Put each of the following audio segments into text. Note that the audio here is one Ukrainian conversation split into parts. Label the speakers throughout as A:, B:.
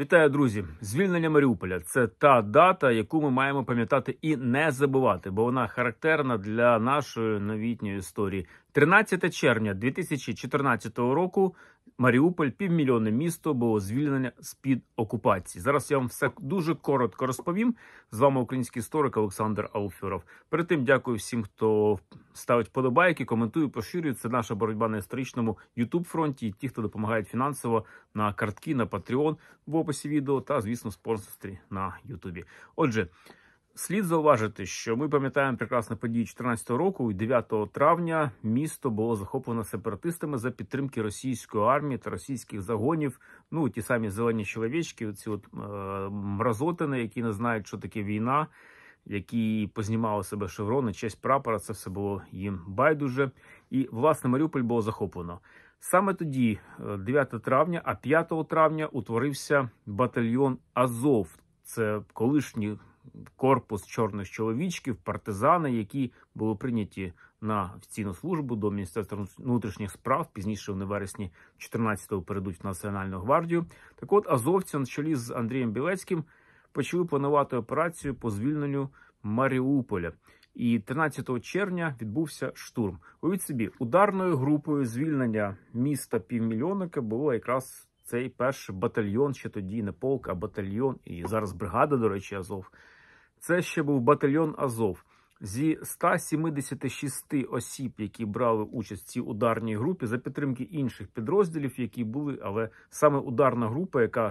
A: Вітаю, друзі! Звільнення Маріуполя це та дата, яку ми маємо пам'ятати і не забувати, бо вона характерна для нашої новітньої історії 13 червня 2014 року Маріуполь півмільйонне місто було звільнене з під окупації. Зараз я вам все дуже коротко розповім. З вами український історик Олександр Ауфюров. Перед тим дякую всім, хто ставить подобайки, коментує, поширює. Це наша боротьба на історичному Ютуб фронті. і Ті, хто допомагає фінансово на картки, на Patreon в описі відео та, звісно, спонсорстві на Ютубі. Отже. Слід зауважити, що ми пам'ятаємо прекрасно події 2014 року, і 9 травня місто було захоплено сепаратистами за підтримки російської армії та російських загонів. Ну ті самі зелені чоловічки, ці от е, мразотини, які не знають, що таке війна, які познімали себе шеврони, честь прапора. Це все було їм байдуже. І власне Маріуполь було захоплено саме тоді, 9 е, травня, а 5 травня утворився батальйон Азов. Це колишній корпус чорних чоловічків, партизани, які були прийняті на офіційну службу до міністерства внутрішніх справ. Пізніше вони вересні 14-го перейдуть в Національну гвардію. Так, от азовці на чолі з Андрієм Білецьким почали планувати операцію по звільненню Маріуполя. І 13 червня відбувся штурм. Уявіть собі ударною групою звільнення міста півмільйонника було якраз цей перший батальйон, ще тоді не полк, а батальйон, і зараз бригада, до речі, Азов. Це ще був батальйон Азов. Зі 176 осіб, які брали участь в цій ударній групі, за підтримки інших підрозділів, які були, але саме ударна група, яка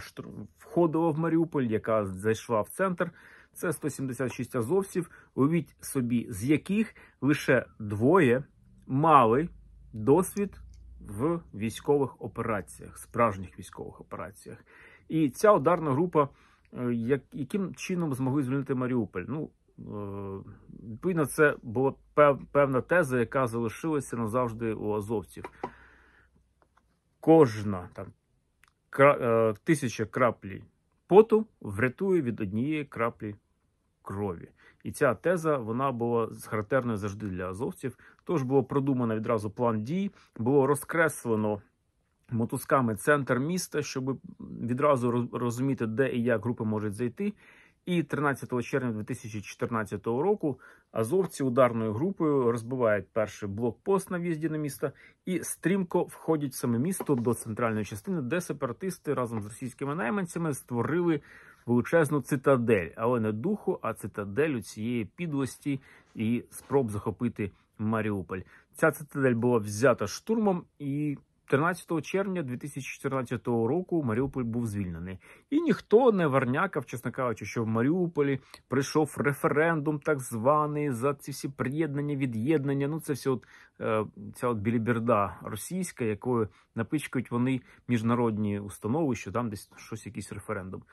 A: входила в Маріуполь, яка зайшла в центр, це 176 азовців. Увіть собі, з яких лише двоє мали досвід в військових операціях, справжніх військових операціях, і ця ударна група. Е, яким чином змогли звільнити Маріуполь. Ну, е, Відповідно, це була певна теза, яка залишилася назавжди у азовців. Кожна там е, тисяча краплі поту врятує від однієї краплі крові. І ця теза вона була характерною завжди для азовців. Тож було продумано відразу план дій, було розкреслено мотузками центр міста, щоб відразу розуміти, де і як групи можуть зайти. І 13 червня 2014 року азовці ударною групою розбивають перший блокпост на в'їзді на місто і стрімко входять в саме місто до центральної частини, де сепаратисти разом з російськими найманцями створили величезну цитадель, але не духу, а цитадель у цієї підлості і спроб захопити Маріуполь. Ця цитадель була взята штурмом і 13 червня 2014 року Маріуполь був звільнений, і ніхто не варнякав, чесно кажучи, що в Маріуполі прийшов референдум, так званий за ці всі приєднання, від'єднання. Ну це все от е, ця от біліберда російська, якою напичкають вони міжнародні установи, що там десь щось якийсь референдум.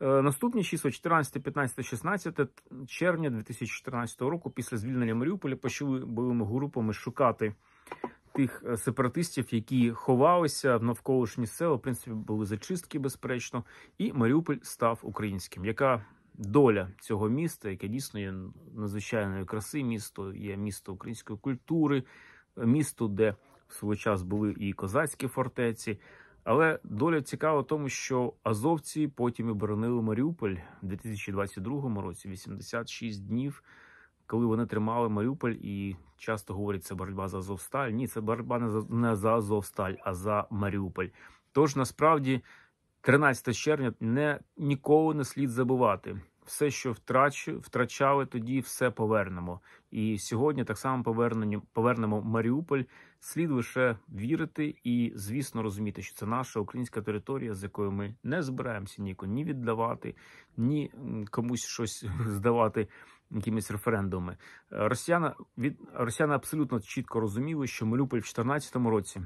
A: Е, наступні числа 14, 15, 16 червня 2014 року, після звільнення Маріуполя почали бойовими групами шукати тих е, сепаратистів, які ховалися в навколишні села, в принципі, були зачистки, безперечно, і Маріуполь став українським. Яка доля цього міста, яке дійсно є надзвичайної краси, місто є місто української культури, е, місто, де в свій час були і козацькі фортеці. Але доля цікава, в тому що азовці потім оборонили Маріуполь у 2022 році, 86 днів коли вони тримали Маріуполь і часто говорять, це боротьба за Азовсталь. Ні, це боротьба не за, не за Азовсталь, а за Маріуполь. Тож насправді 13 червня не ніколи не слід забувати. Все, що втрач, втрачали, тоді все повернемо. І сьогодні так само повернемо, повернемо Маріуполь. Слід лише вірити і, звісно, розуміти, що це наша українська територія, з якою ми не збираємося ніколи ні віддавати, ні комусь щось здавати якимись референдумами. Е, росіяни від росіяни абсолютно чітко розуміли, що Маріуполь в 2014 році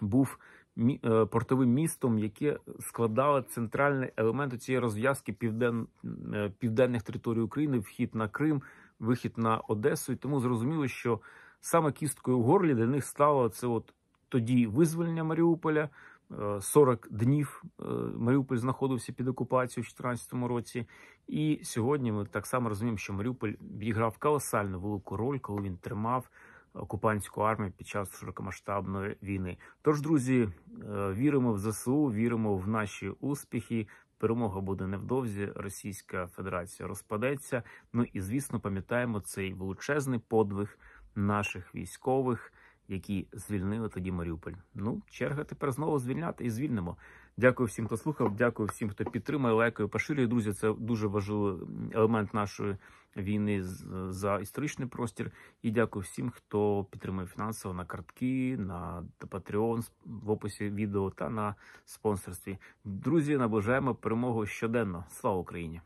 A: був е, портовим містом, яке складало центральний елемент цієї розв'язки півден, е, південних територій України, вхід на Крим, вихід на Одесу. І тому зрозуміло, що саме кісткою в горлі для них стало це от тоді визволення Маріуполя. 40 днів е, Маріуполь знаходився під окупацією у 2014 році, і сьогодні ми так само розуміємо, що Маріуполь відіграв колосальну велику роль, коли він тримав окупантську армію під час широкомасштабної війни. Тож, друзі, е, віримо в ЗСУ, віримо в наші успіхи. Перемога буде невдовзі. Російська Федерація розпадеться. Ну і звісно, пам'ятаємо цей величезний подвиг наших військових які звільнили тоді Маріуполь. Ну, черга тепер знову звільняти і звільнимо. Дякую всім, хто слухав. Дякую всім, хто підтримує, лайкає, поширює. Друзі, це дуже важливий елемент нашої війни за історичний простір. І дякую всім, хто підтримує фінансово на картки, на Patreon в описі відео та на спонсорстві. Друзі, наближаємо перемогу щоденно. Слава Україні!